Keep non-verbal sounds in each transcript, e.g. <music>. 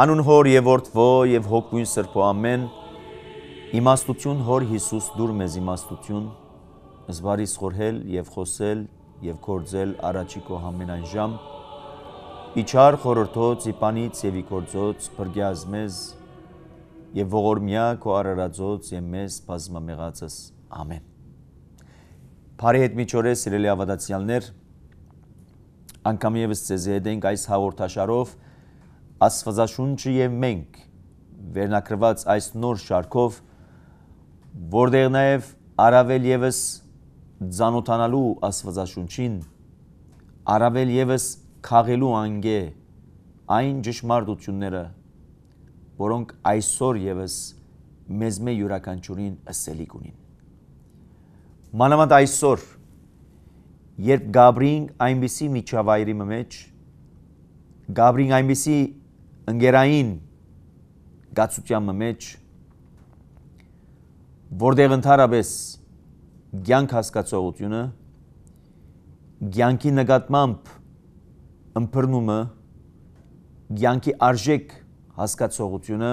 Հանուն Հոր եւ Որդվո եւ Հոգույն Սրբո ամեն իմաստություն Հոր Հիսուս դուր մեզ իմաստություն զվարից խորհել եւ խոսել եւ կործել առաջիկո ամենայն ժամ իջար խորհրդոց իպանից եւ իգործոց բրգյազ մեզ եւ ողորմյա քո արարածոց եւ մեզ բազմամեղածս ամեն Բարի հետ միջորե սիրելի ավադացյալներ անկամ եւս ձեզ հետ ենք այս հաղորդաշարով Աստվածաշունչը եւ մենք վերնակրված այս նոր շարքով, որտեղ նաեւ առավել եւս ծանոթանալու Աստվածաշունչին, առավել եւս քաղելու անգե այն ճշմարտությունները, որոնք այսօր եւս մեզ մե յուրաքանչյուրին ըսելիք ունին։ Մանավանդ այսօր, երբ Գաբրին այնպիսի միջավայրի մեջ, Գաբրին այնպիսի ընկերային գացության մեջ որտեղ ընդհանրապես ցանկ հասկացողությունը ցանկի նկատմամբ ըմբռնումը ցանկի արժեք հասկացողությունը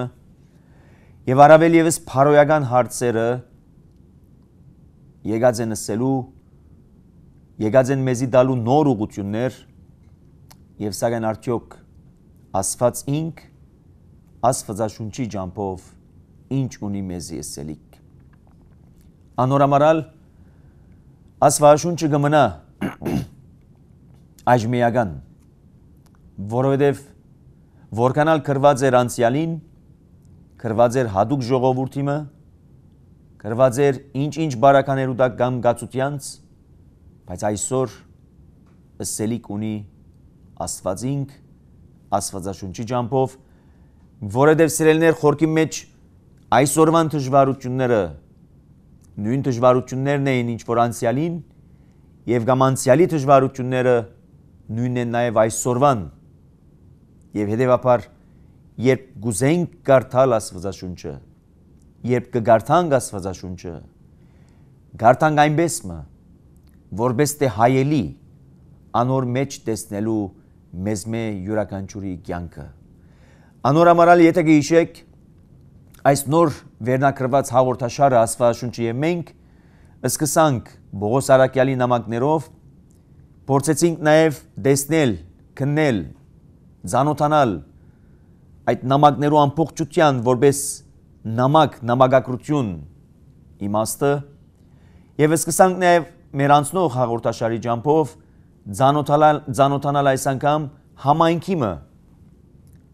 եւ առավել եւս փարոյական հարցերը եկած են ասելու եկած են մեզի դալու նոր ուղություններ եւ սակայն արդյոք Աստված ինք Աստվածաշունչի ջամփով ինչ ունի մեզ եսելիք։ Անորամարալ Աստվածաշունչը գմնա <clears throat> այժմիական, որովհետև որքանալ քրված էր անցյալին, քրված էր հadoop ժողովուրդիմը, քրված էր ինչ-ինչ բարականերուտակ կամ գացությանց, բայց այսօր ըսելիք ունի Աստվածինք Աստվածաշունչի ջամփով, որովհետև սիրելիներ խորքի մեջ այսօրվան դժվարությունները նույն դժվարություններն էին, ինչ որ անցյալին եւ գամանցյալի դժվարությունները նույնն են նաեւ այսօրվան։ Եվ հետեւաբար երբ գուզենք կարդալ Աստվածաշունչը, երբ կգարթանք Աստվածաշունչը, գարթանք այնպես մը, որբես թե հայելի անոր մեջ տեսնելու մեզ մե յուրականչուրի կյանքը։ Անորամարալ եթե գիշեք այս նոր վերնակրված հաղորդաշարը Աստվածաշունչի է մենք սկսանք Բողոս Արաքյալի նամակներով փորձեցինք նաև տեսնել, քննել, ցանոթանալ այդ նամակներու ամբողջության որպես նամակ, նամակագրություն իմաստը եւ սկսանք նաև մեր անցնող հաղորդաշարի ջամփով Ձանոթանալ ձանոթանալ այս անգամ համայնքիմը,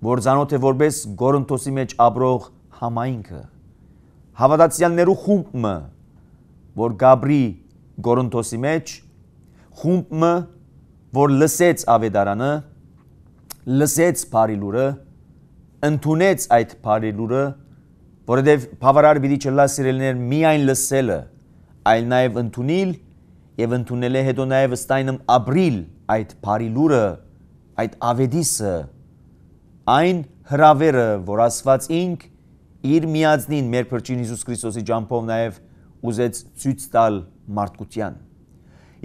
որ ձանոթ է որպես Գորնթոսի մեջ ապրող համայնքը։ Հավատացյալներու խումբը, որ Գաբրի Գորնթոսի մեջ, խումբը, որ լսեց ավետարանը, լսեց բարիլուրը, ընդունեց այդ բարիլուրը, որովհետև բավարար բիդի չլա սիրելներ միայն լսելը, այլ նաև ընդունիլ եւ ընդունել է հետո նաեւ ստայնում ապրիլ այդ բարի լուրը, այդ ավետիսը, այն հրավերը, որ Աստված ինք իր միածնին մեր փրկին Հիսուս Քրիստոսի ջամփով նաեւ ուզեց ցույց տալ մարդկության։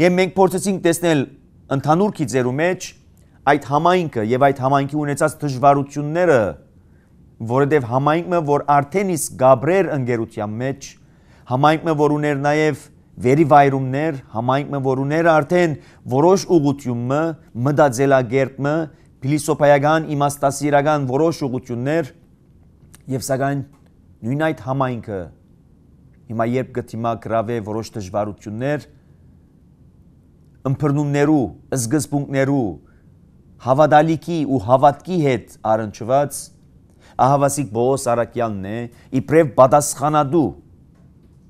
Եվ մենք փորձեցինք տեսնել ընդհանուր քիծերու մեջ այդ համայնքը եւ այդ համայնքի ունեցած դժվարությունները, որովհետև համայնքը, որ արդեն իսկ Գաբրիել ընկերության մեջ, համայնքը, որ ուներ նաեւ վերիվայրումներ, համայնքնավորումներ արդեն որոշ ուղությունը, մտածելագերտը, փիլիսոփայական իմաստասիրական որոշ ուղություններ եւ սակայն նույն այդ համայնքը հիմա երբ գտիմա գրավե որոշ դժվարություններ ըմբռնումներու, սկզբունքներու, հավատալիքի ու հավատքի հետ առնչված ահավասիկ Բոս Արաքյանն է, իբրև պատասխանատու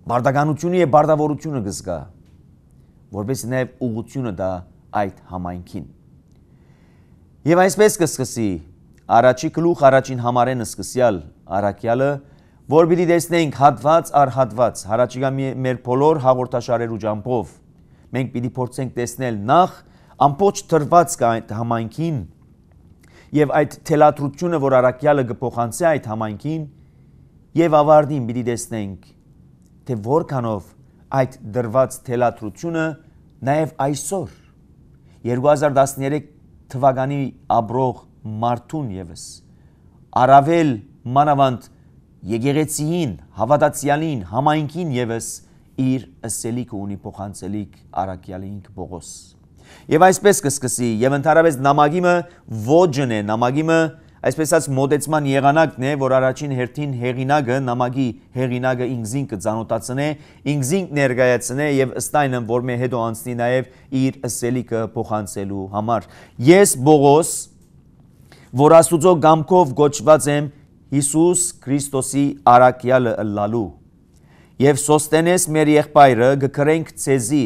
բարդականությունը եւ բարդավորությունը գզգա, որբես նաեւ ուղությունը դա այդ համայնքին։ Եվ այսպես կսկսի առաջի գլուխ առաջին համարենը սկսյալ առակյալը, որ պիտի տեսնենք հատված առ հատված, հարաճիգա մեր բոլոր հաղորդաշարերու ճամփով։ Մենք պիտի փորձենք տեսնել նախ ամբողջ թրվածքը այդ համայնքին եւ այդ թելատրությունը, որ Արաքյալը գփոխանցի այդ համայնքին եւ ավարտին պիտի տեսնենք թե որքանով այդ դրված թելադրությունը նաև այսօր 2013 թվականի ապրող մարդուն եւս առավել մանավանդ եկեղեցիին, հավատացյալին, համայնքին եւս իր ըսելիք ունի փոխանցելիք Արաքյալինք Պողոս։ Եվ այսպես կսկսի, եւ ընդհանրապես նամագիմը ոճն է, նամագիմը Այսպես ասած մոդեցման եղանակն է, որ առաջին հերթին հեղինակը, նամակի հեղինակը ինքզին կծանոթացնե, ինքզին ներկայացնե եւ ըստ այնն, որ մե հետո անցնի նաեւ իր սելիկը փոխանցելու համար։ Ես Բողոս, որ Աստուծո գամքով գոչված եմ Հիսուս Քրիստոսի արաքյալը ըլլալու։ Եվ Սոստենես մեր եղբայրը գկրենք ցեզի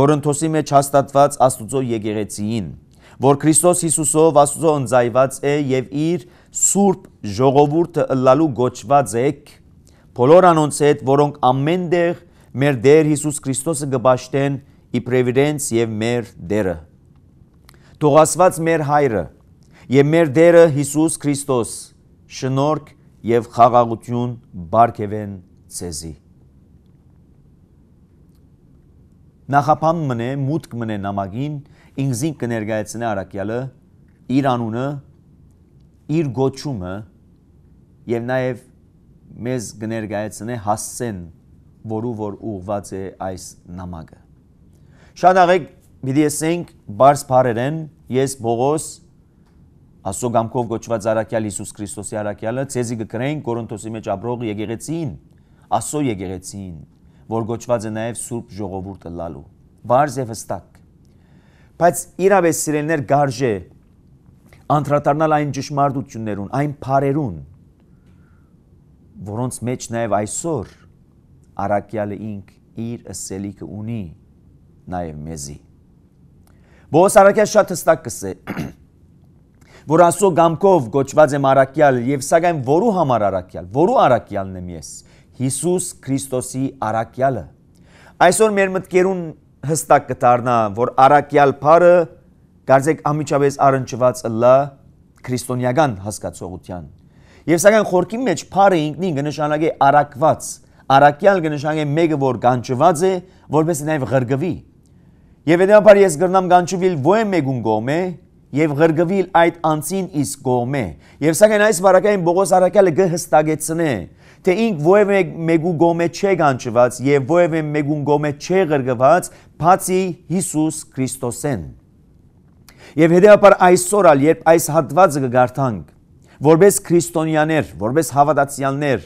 Գորընթոսի մեջ հաստատված Աստուծո եկեղեցիին։ եկ որ Քրիստոս Հիսուսով Աստծո ընձայված է եւ իր սուրբ ժողովուրդը ըլլալու գոչված եք բոլոր անոնց հետ, որոնք ամենտեղ մեր Տեր Հիսուս Քրիստոսը գբաշտեն իբրև իրենց եւ մեր Տերը։ Թող ասված մեր Հայրը եւ մեր Տերը Հիսուս Քրիստոս շնորհք եւ խաղաղություն բարգեւեն ցեզի։ Նախապան մնե մուտք մնե նամակին ինքզին կներկայացնի Արաքյալը իր անունը, իր գոչումը եւ նաեւ մեզ կներկայացնի հասցեն, որու որ ուղված է այս նամակը։ Շատ աղեկ Մենք ասենք բարձ բարերեն ես Բողոս Աստծո գամքով գոչված Արաքյալ Հիսուս Քրիստոսի Արաքյալը ցեզի գկրեն Կորինթոսի մեջ ապրող եկեղեցին Աստծո եկեղեցին որ գոչված է նաև Սուրբ ժողովուրդը լալու բարձ եւ հստակ Բայց իրավես սիրելներ գարժե անդրադառնալ այն ճշմարտություններուն, այն բարերուն, որոնց մեջ նաև այսօր Արաքյալը ինք իր ըսելիքը ունի նաև մեզի։ Բոս Արաքյալ շատ հստակ կսե, <clears throat> որ ասո գամկով գոչված եմ Արաքյալ եւ սակայն որու համար Արաքյալ, որու Արաքյալն եմ ես։ Հիսուս Քրիստոսի Արաքյալը։ Այսօր մեր մտքերուն հստակ կդառնա, որ առակյալ փարը դարձեք ամիջապես առնչված լա քրիստոնեական հասկացողության։ Եվ սակայն խորքի մեջ փարը ինքնին կնշանակի առակված, առակյալ կնշանակի մեկը, որ կանչված է, որպես նաև ղրգվի։ Եվ հետեւաբար ես գրնամ կանչվել ոե մեկուն գոմե եւ ղրգվել այդ անցին իս գոմե։ Եվ սակայն այս վարակային Բողոս առակյալը գհստակեցնե, թե ինք ոևէ մեկու գոմե չէ կանչված եւ ոևէ մեկուն գոմե չէ ղրգված, բացի Հիսուս Քրիստոսեն։ Եվ հետեւաբար այսօր ալ երբ այս հատվածը կգարթանք, որպես քրիստոնյաներ, որպես հավատացյալներ,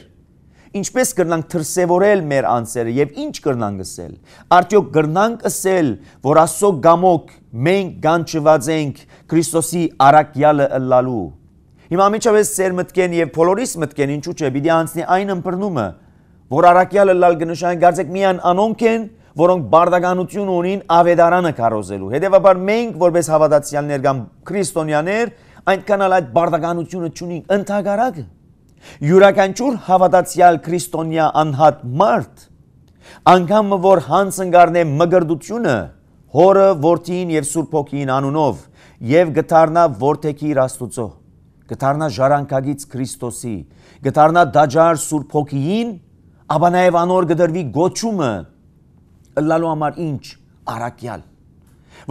ինչպես կրնանք թրսևորել մեր անձերը եւ ինչ կրնանք ասել։ Արդյոք կրնանք ասել, որ ասո գամոք մենք գանչված ենք Քրիստոսի արակյալը ըլլալու։ Հիմա միջավես ծեր մտքեն եւ բոլորիս մտքեն ինչու՞ չէ՝ պիտի անցնի այն ըմբռնումը, որ արակյալը լալ գնշան գարձեք միան անոնք են որոնք բարդագանություն ունին ավետարանը քարոզելու։ Հետևաբար մենք որպես հավատացյալներ կամ քրիստոնյաներ այնքան էլ այդ բարդագանությունը չունենք։ Ընթագարակը յուրաքանչյուր հավատացյալ քրիստոնյա անհատ մարդ անգամ որ հանց ընկարնե մգրդությունը հորը որդին եւ սուրբ ոգին անունով եւ գտարնա որդեքի աստուծո գտարնա ժառանգագից քրիստոսի գտարնա դաջար սուրբ ոգին ապա նաեւ անոր գդրվի գոչումը լալու համար ինչ արակյալ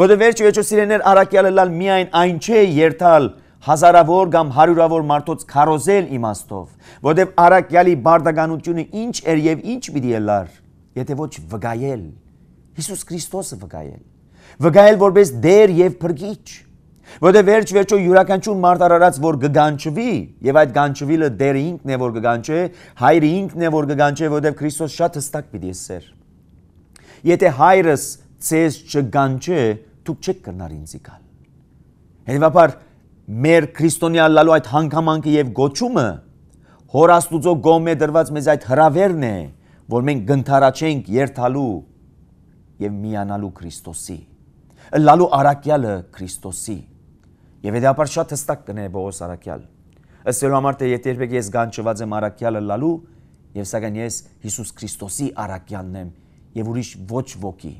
որտեղ վերջի վերջո սիրեներ արակյալը լալ միայն այն չէ երթալ հազարավոր կամ հարյուրավոր մարդոց քարոզել իմաստով որտեղ արակյալի բարդականությունը ինչ էր եւ ինչ պիտի է լար եթե ոչ վգայել Հիսուս Քրիստոսը վգայել վգայել որպես դեր եւ փրկիչ Որտե վերջ վերջո յուրաքանչյուր մարդ արարած որ գգանչվի եւ այդ գանչվիլը դեր ինքն է որ գգանչե հայրը ինքն է որ գգանչե որտեւ Քրիստոս շատ հստակ պիտի սեր Եթե հայրս ցեզ չգանչե, դուք չեք կրնար ինձի գալ։ Հետևաբար մեր քրիստոնյա լալու այդ հանգամանքը եւ գոչումը հոր աստուծո գոմե դրված մեզ այդ հրավերն է, որ մենք գնթարաչենք երթալու եւ միանալու Քրիստոսի։ Լալու արակյալը Քրիստոսի։ Եվ հետաբար շատ հստակ կներ Պողոս արակյալ։ Ասելու համար թե եթե երբեք ես գանչված եմ արակյալը լալու, եւ սակայն ես Հիսուս Քրիստոսի արակյալն եմ եւ ուրիշ ոչ ոքի։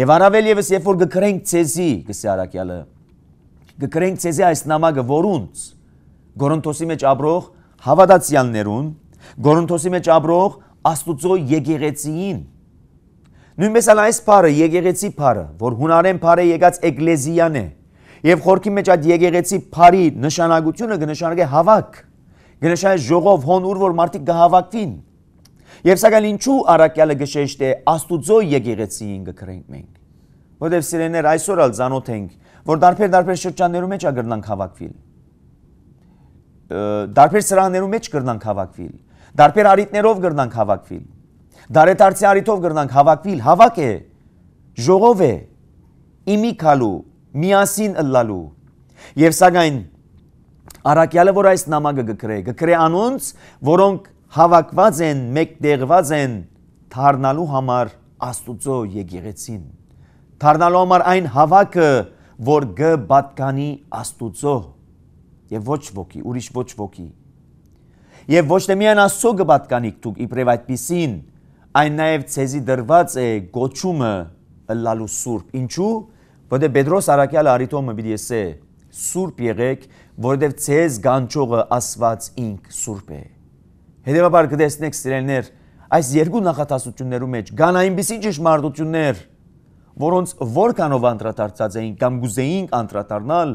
Եվ առավել եւս երբ որ գկրենք ցեզի, գսե արաքյալը, գկրենք ցեզի այս նամակը որոնց Գորոնթոսի մեջ ապրող հավատացյալներուն, Գորոնթոսի մեջ ապրող Աստուծո եկեղեցիին։ Նույնպես ալ այս բառը եկեղեցի բառը, որ հունարեն բառը եկած էգլեզիան է, եւ խորքի մեջ այդ եկեղեցի բառի նշանակությունը կնշանակե հավաք, կնշանակե ժողով հոն ուր որ մարդիկ կհավաքվին։ Եվ սակայն ինչու առակյալը գշեշտ է աստուծո եկեղեցիին գկրենք մենք։ Որտեվ սիրեներ այսօր ալ ծանոթ ենք, որ դարբեր դարբեր շրջաններու մեջ ագրնանք հավաքվել։ Դարբեր սրաններու մեջ գրնանք հավաքվել։ Դարբեր արիտներով գրնանք հավաքվել։ Դարետարցի արիտով գրնանք հավաքվել, հավաք է, ժողով է, իմի քալու, միասին ըլլալու։ Եվ սակայն Արաքյալը, որ այս նամակը գկրե, գկրե անոնց, որոնք հավաքված են, մեկտեղված են թարնալու համար Աստուծո եկեղեցին։ Թարնալու համար այն հավաքը, որ գ բատկանի Աստուծո եւ ոչ ոքի, ուրիշ ոչ ոքի։ Եվ ոչ թե միայն Աստծո գ բատկանի դուք իբրև այդպեսին, այն նաև ցեզի դրված է գոչումը ըլլալու սուրբ։ Ինչու՞, որտեղ Պետրոս Արաքյալը արիտոմը պիտի ասե. Սուրբ եղեք, որտեղ ցեզ գանչողը ասված ինք սուրբ է։ սուրպ Հետևաբար կտեսնեք սիրելներ, այս երկու նախատասություններու մեջ կան այնպիսի ճշմարտություններ, որոնց որքանով անդրադարձած էին կամ գուզեինք անդրադառնալ,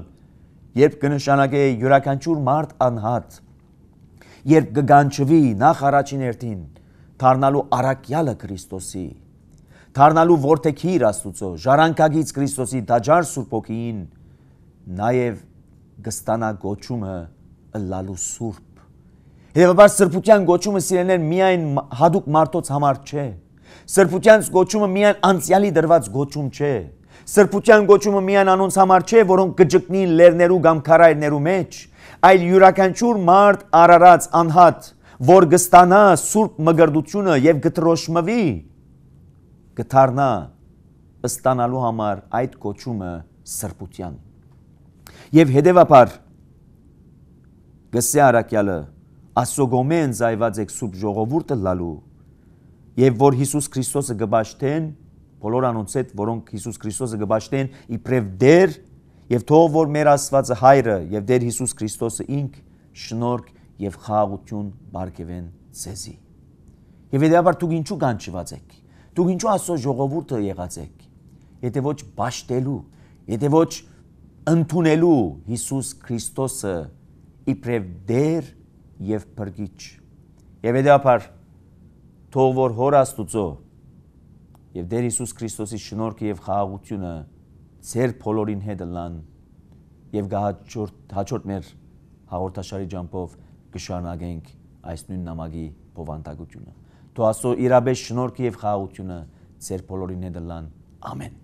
երբ կնշանակե յուրաքանչյուր մարդ անհատ, երբ կգանչվի նախ առաջին հերթին դառնալու առաքյալը Քրիստոսի, դառնալու որդեքի իր Աստուծո, ժառանգագից Քրիստոսի դաջար Սուրբ Օքին, նաև գստանա գոչումը լալու Սուրբ Հետևաբար սրբության գոչումը սիրելներ միայն հadoop մարդոց համար չէ։ Սրբության գոչումը միայն անցյալի դրված գոչում չէ։ Սրբության գոչումը միայն անոնց համար չէ, որոնք կճկնին լերներու կամ քարայրներու մեջ, այլ յուրաքանչյուր մարդ արարած անհատ, որ կստանա սուրբ մգրդությունը եւ գտրոշմվի, գթարնա ստանալու համար այդ կոչումը սրբության։ Եվ հետևաբար գսե արաքյալը Աստուգոմե ընձայված եք սուրբ ժողովուրդը լալու եւ որ Հիսուս Քրիստոսը գբաշտեն բոլոր անոնց հետ որոնք Հիսուս Քրիստոսը գբաշտեն իբրև դեր եւ թող որ մեր Աստվածը հայրը եւ դեր Հիսուս Քրիստոսը ինք շնորհք եւ խաղաղություն բարգեւեն ցեզի եւ եդաբար դուք ինչու կանչված եք դուք ինչու աստծո ժողովուրդը եղած եք եթե ոչ ճաշտելու եթե ոչ ընդունելու Հիսուս Քրիստոսը իբրև դեր եւ փրկիչ։ Եվ եդապար թող որ հոր Աստուծո եւ Տեր Հիսուս Քրիստոսի շնորհքը եւ խաղաղությունը ծեր բոլորին հետ լան եւ հաջորդ հաջորդ մեր հաղորդաշարի ջամփով կշարունակենք այս նույն նամակի բովանդակությունը։ Թո Աստծո իրաբես շնորհքը եւ խաղաղությունը ծեր բոլորին հետ լան։ Ամեն։